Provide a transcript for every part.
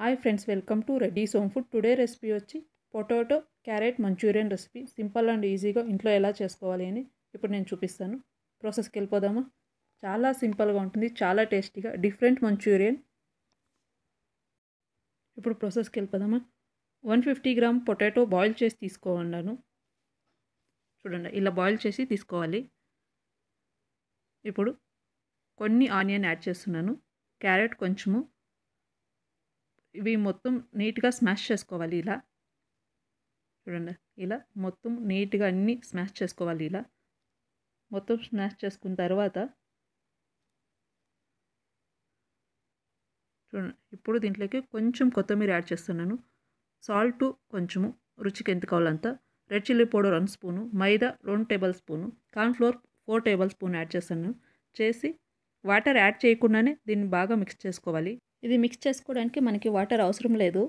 hi friends welcome to ready some food today recipe వచ్చి potato carrot manchurian recipe simple and ఈజీగా ఇంట్లో ఎలా చేసుకోవాలి అని ఇప్పుడు నేను చూపిస్తాను ప్రాసెస్కి వెళ్ళిపోదామా చాలా సింపుల్గా ఉంటుంది చాలా టేస్టీగా డిఫరెంట్ మంచూరియన్ ఇప్పుడు ప్రాసెస్కి వెళ్ళిపోదామా one fifty gram potato boil చేసి తీసుకోవాలను చూడండి ఇలా బాయిల్ చేసి తీసుకోవాలి ఇప్పుడు కొన్ని ఆనియన్ యాడ్ చేస్తున్నాను క్యారెట్ కొంచెము ఇవి మొత్తం నీట్గా స్మాష్ చేసుకోవాలి ఇలా చూడండి ఇలా మొత్తం నీట్గా అన్నీ స్మాష్ చేసుకోవాలి ఇలా మొత్తం స్మాష్ చేసుకున్న తర్వాత చూడండి ఇప్పుడు దీంట్లోకి కొంచెం కొత్తిమీర యాడ్ చేస్తున్నాను సాల్ట్ కొంచెము రుచికి ఎంత కావాలంత red chilli powder one spoon మైదా రెండు tablespoon cornflour four tablespoon add చేస్తున్నాను చేసి వాటర్ యాడ్ చేయకుండానే దీన్ని బాగా మిక్స్ చేసుకోవాలి ఇది మిక్స్ చేసుకోవడానికి మనకి వాటర్ అవసరం లేదు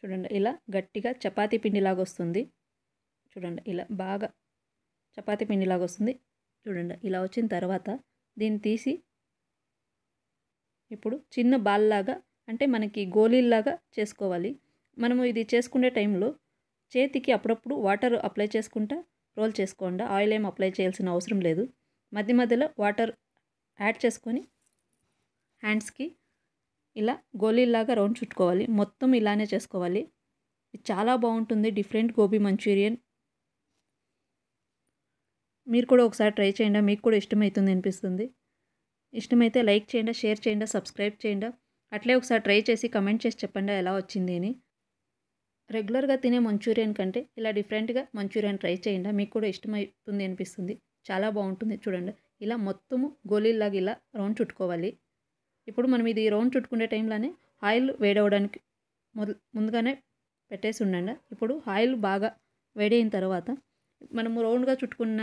చూడండి ఇలా గట్టిగా చపాతీ పిండిలాగా వస్తుంది చూడండి ఇలా బాగా చపాతీ పిండిలాగా వస్తుంది చూడండి ఇలా వచ్చిన తర్వాత దీన్ని తీసి ఇప్పుడు చిన్న బాల్లాగా అంటే మనకి గోళీల్లాగా చేసుకోవాలి మనము ఇది చేసుకునే టైంలో చేతికి అప్పుడప్పుడు వాటర్ అప్లై చేసుకుంటా రోల్ చేసుకోండి ఆయిల్ ఏం అప్లై చేయాల్సిన అవసరం లేదు మధ్య మధ్యలో వాటర్ యాడ్ చేసుకొని హ్యాండ్స్కి ఇలా గోళీలాగా రౌండ్ చుట్టుకోవాలి మొత్తం ఇలానే చేసుకోవాలి చాలా బాగుంటుంది డిఫరెంట్ గోబీ మంచూరియన్ మీరు కూడా ఒకసారి ట్రై చేయండి మీకు కూడా ఇష్టమవుతుంది అనిపిస్తుంది ఇష్టమైతే లైక్ చేయండి షేర్ చేయండి సబ్స్క్రైబ్ చేయండి అట్లే ఒకసారి ట్రై చేసి కమెంట్ చేసి చెప్పండి ఎలా వచ్చింది అని రెగ్యులర్గా తినే మంచూరియన్ కంటే ఇలా డిఫరెంట్గా మంచూరియన్ ట్రై చేయండి మీకు కూడా ఇష్టమవుతుంది అనిపిస్తుంది చాలా బాగుంటుంది చూడండి ఇలా మొత్తము గోళీలాగా ఇలా రౌండ్ చుట్టుకోవాలి ఇప్పుడు మనం ఇది రౌండ్ చుట్టుకునే టైంలోనే ఆయిల్ వేడవడానికి మొదలు ముందుగానే పెట్టేసి ఉండండి ఇప్పుడు ఆయిల్ బాగా వేడైన తర్వాత మనము రౌండ్గా చుట్టుకున్న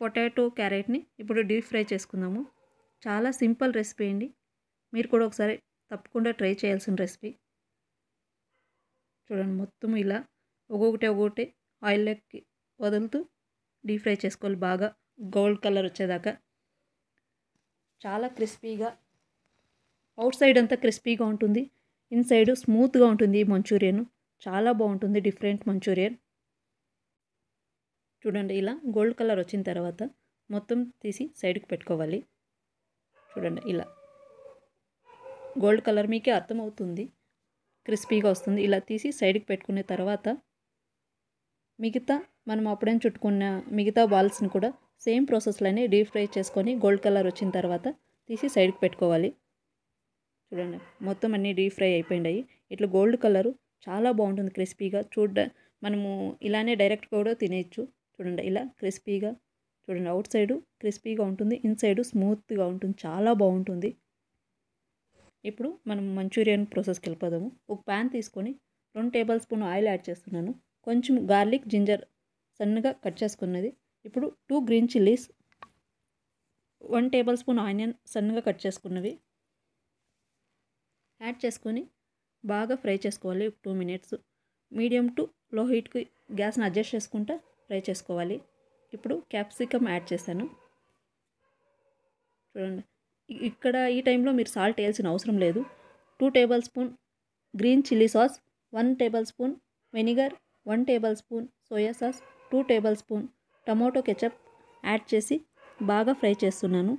పొటాటో క్యారెట్ని ఇప్పుడు డీప్ ఫ్రై చేసుకుందాము చాలా సింపుల్ రెసిపీ అండి మీరు కూడా ఒకసారి తప్పకుండా ట్రై చేయాల్సిన రెసిపీ చూడండి మొత్తం ఇలా ఒక్కొక్కటి ఒక్కొక్కటి ఆయిల్లోకి వదులుతూ డీప్ ఫ్రై చేసుకోవాలి బాగా గోల్డ్ కలర్ వచ్చేదాకా చాలా క్రిస్పీగా అవుట్ సైడ్ అంతా క్రిస్పీగా ఉంటుంది ఇన్సైడ్ స్మూత్గా ఉంటుంది ఈ మంచూరియన్ చాలా బాగుంటుంది డిఫరెంట్ మంచూరియన్ చూడండి ఇలా గోల్డ్ కలర్ వచ్చిన తర్వాత మొత్తం తీసి సైడ్కి పెట్టుకోవాలి చూడండి ఇలా గోల్డ్ కలర్ మీకే అర్థమవుతుంది క్రిస్పీగా వస్తుంది ఇలా తీసి సైడ్కి పెట్టుకునే తర్వాత మిగతా మనం అప్పుడే చుట్టుకున్న మిగతా బాల్స్ని కూడా సేమ్ ప్రాసెస్లోనే డీప్ ఫ్రై చేసుకొని గోల్డ్ కలర్ వచ్చిన తర్వాత తీసి సైడ్కి పెట్టుకోవాలి చూడండి మొత్తం అన్నీ డీప్ ఫ్రై అయిపోయినాయి ఇట్లా గోల్డ్ కలరు చాలా బాగుంటుంది క్రిస్పీగా చూడ మనము ఇలానే డైరెక్ట్ కూడా తినేయచ్చు చూడండి ఇలా క్రిస్పీగా చూడండి అవుట్ సైడు క్రిస్పీగా ఉంటుంది ఇన్సైడు స్మూత్గా ఉంటుంది చాలా బాగుంటుంది ఇప్పుడు మనం మంచూరియన్ ప్రాసెస్కి వెళ్ళిపోదాము ఒక ప్యాన్ తీసుకొని రెండు టేబుల్ స్పూన్ ఆయిల్ యాడ్ చేస్తున్నాను కొంచెం గార్లిక్ జింజర్ సన్నగా కట్ చేసుకున్నది ఇప్పుడు two green chillies one tablespoon onion సన్నగా కట్ చేసుకున్నవి యాడ్ చేసుకొని బాగా ఫ్రై చేసుకోవాలి టూ మినిట్స్ మీడియం టు లో హీట్కి గ్యాస్ని అడ్జస్ట్ చేసుకుంటా ఫ్రై చేసుకోవాలి ఇప్పుడు క్యాప్సికమ్ యాడ్ చేశాను చూడండి ఇక్కడ ఈ టైంలో మీరు సాల్ట్ వేయాల్సిన అవసరం లేదు two tablespoon green chilli sauce one tablespoon vinegar one tablespoon soya sauce two tablespoon tomato ketchup add చేసి బాగా ఫ్రై చేస్తున్నాను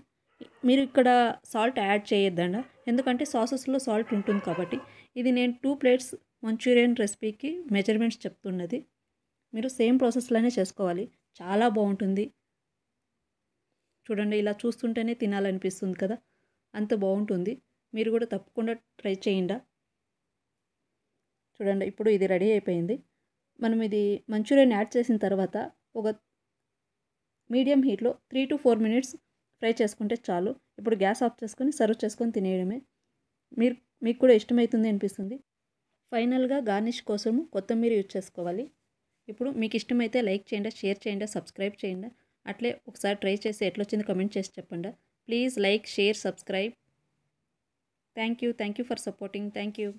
మీరు ఇక్కడ సాల్ట్ యాడ్ చేయొద్దండి ఎందుకంటే సాసెస్లో సాల్ట్ ఉంటుంది కాబట్టి ఇది నేను టూ ప్లేట్స్ మంచూరియన్ రెసిపీకి మెజర్మెంట్స్ చెప్తున్నది మీరు సేమ్ ప్రాసెస్లోనే చేసుకోవాలి చాలా బాగుంటుంది చూడండి ఇలా చూస్తుంటేనే తినాలనిపిస్తుంది కదా అంత బాగుంటుంది మీరు కూడా తప్పకుండా ట్రై చేయండి చూడండి ఇప్పుడు ఇది రెడీ అయిపోయింది మనం ఇది మంచూరియన్ యాడ్ చేసిన తర్వాత ఒక మీడియం హీట్లో three to four minutes fry చేసుకుంటే చాలు ఇప్పుడు గ్యాస్ ఆఫ్ చేసుకొని సర్వ్ చేసుకొని తినేయడమే మీరు మీకు కూడా ఇష్టమవుతుంది అనిపిస్తుంది ఫైనల్గా గార్నిష్ కోసం కొత్తిమీర యూజ్ చేసుకోవాలి ఇప్పుడు మీకు ఇష్టమైతే లైక్ చేయండి షేర్ చేయండి సబ్స్క్రైబ్ చేయండి అట్లే ఒకసారి ట్రై చేసి ఎట్లొచ్చింది కమెంట్ చేసి చెప్పండి please like share subscribe thank you thank you for supporting thank you